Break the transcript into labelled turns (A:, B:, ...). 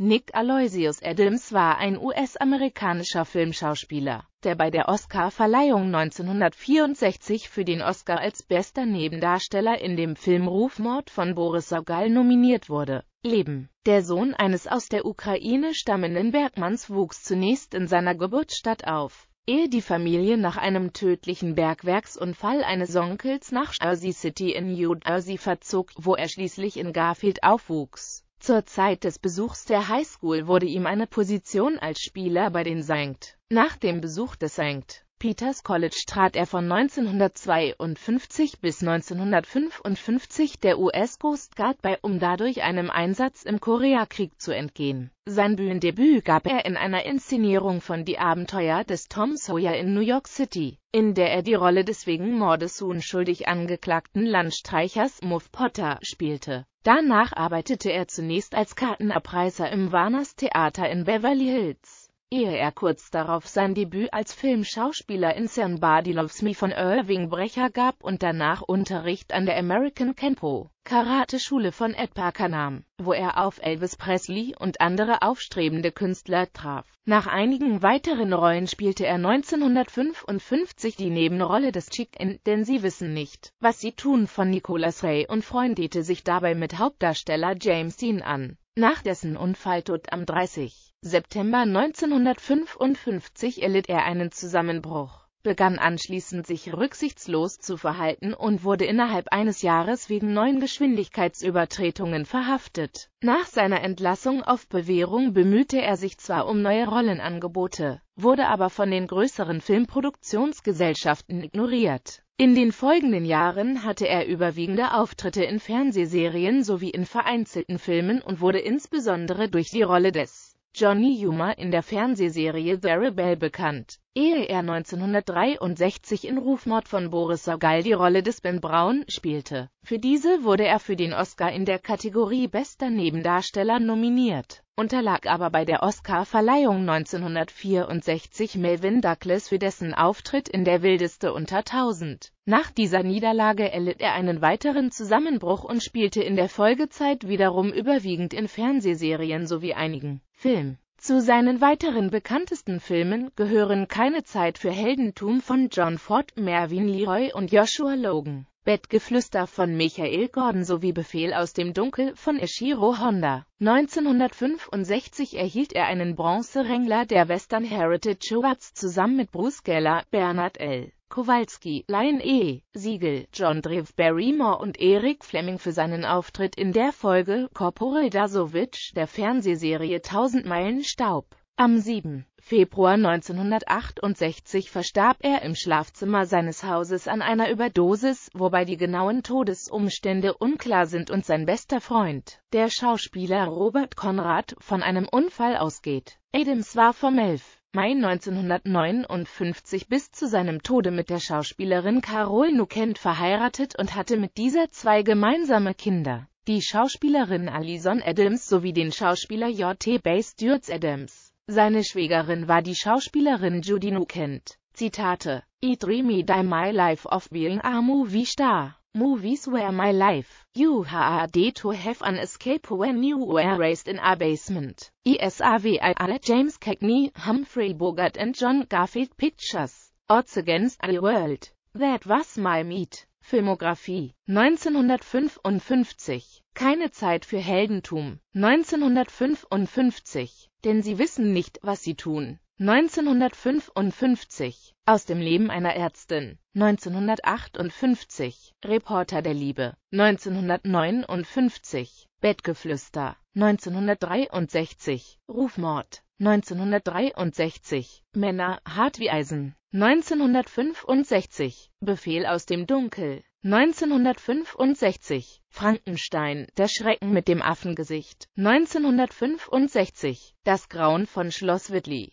A: Nick Aloysius Adams war ein US-amerikanischer Filmschauspieler, der bei der Oscar-Verleihung 1964 für den Oscar als bester Nebendarsteller in dem Film Rufmord von Boris Saugal nominiert wurde. Leben Der Sohn eines aus der Ukraine stammenden Bergmanns wuchs zunächst in seiner Geburtsstadt auf. Ehe die Familie nach einem tödlichen Bergwerksunfall eines Onkels nach Jersey City in New Jersey verzog, wo er schließlich in Garfield aufwuchs zur Zeit des Besuchs der Highschool wurde ihm eine Position als Spieler bei den St. Nach dem Besuch des St. Peters College trat er von 1952 bis 1955 der US Coast Guard bei, um dadurch einem Einsatz im Koreakrieg zu entgehen. Sein Bühnendebüt gab er in einer Inszenierung von Die Abenteuer des Tom Sawyer in New York City, in der er die Rolle des wegen Mordes unschuldig angeklagten Landstreichers Muff Potter spielte. Danach arbeitete er zunächst als Kartenabreißer im Warners Theater in Beverly Hills ehe er kurz darauf sein Debüt als Filmschauspieler in San Body Loves Me von Irving Brecher gab und danach Unterricht an der American Kenpo Karate-Schule von Ed Parker nahm, wo er auf Elvis Presley und andere aufstrebende Künstler traf. Nach einigen weiteren Rollen spielte er 1955 die Nebenrolle des Chick in Denn Sie wissen nicht, was Sie tun von Nicolas Ray und freundete sich dabei mit Hauptdarsteller James Dean an. Nach dessen Unfalltod am 30. September 1955 erlitt er einen Zusammenbruch begann anschließend sich rücksichtslos zu verhalten und wurde innerhalb eines Jahres wegen neun Geschwindigkeitsübertretungen verhaftet. Nach seiner Entlassung auf Bewährung bemühte er sich zwar um neue Rollenangebote, wurde aber von den größeren Filmproduktionsgesellschaften ignoriert. In den folgenden Jahren hatte er überwiegende Auftritte in Fernsehserien sowie in vereinzelten Filmen und wurde insbesondere durch die Rolle des Johnny Humer in der Fernsehserie The Rebel bekannt, ehe er 1963 in Rufmord von Boris Sogal die Rolle des Ben Brown spielte. Für diese wurde er für den Oscar in der Kategorie Bester Nebendarsteller nominiert, unterlag aber bei der Oscarverleihung 1964 Melvin Douglas für dessen Auftritt in Der Wildeste unter 1000. Nach dieser Niederlage erlitt er einen weiteren Zusammenbruch und spielte in der Folgezeit wiederum überwiegend in Fernsehserien sowie einigen Film. Zu seinen weiteren bekanntesten Filmen gehören Keine Zeit für Heldentum von John Ford, Mervyn Leroy und Joshua Logan, Bettgeflüster von Michael Gordon sowie Befehl aus dem Dunkel von Ishiro Honda. 1965 erhielt er einen Bronze-Ringler der Western Heritage Awards zusammen mit Bruce Geller, Bernard L. Kowalski, Lion E., Siegel, John Drew Barrymore und Eric Fleming für seinen Auftritt in der Folge Corporal Dasovic der Fernsehserie 1000 Meilen Staub. Am 7. Februar 1968 verstarb er im Schlafzimmer seines Hauses an einer Überdosis, wobei die genauen Todesumstände unklar sind und sein bester Freund, der Schauspieler Robert Conrad, von einem Unfall ausgeht. Adams war vom 11. Mai 1959 bis zu seinem Tode mit der Schauspielerin Carol Nukent verheiratet und hatte mit dieser zwei gemeinsame Kinder, die Schauspielerin Alison Adams sowie den Schauspieler J.T. Bay Stuart Adams. Seine Schwägerin war die Schauspielerin Judy Nukent. Zitate It dreamed I my life of being a movie star. Movies were my life. You had to have an escape when you were raised in a basement. ESAVIR James Cagney, Humphrey Bogart and John Garfield Pictures. Odds Against the World. That was my meat. Filmografie 1955 Keine Zeit für Heldentum 1955 Denn sie wissen nicht, was sie tun 1955 Aus dem Leben einer Ärztin 1958 Reporter der Liebe 1959 Bettgeflüster 1963 Rufmord 1963 Männer hart wie Eisen 1965 Befehl aus dem Dunkel 1965 Frankenstein, der Schrecken mit dem Affengesicht 1965 Das Grauen von Schloss Whitley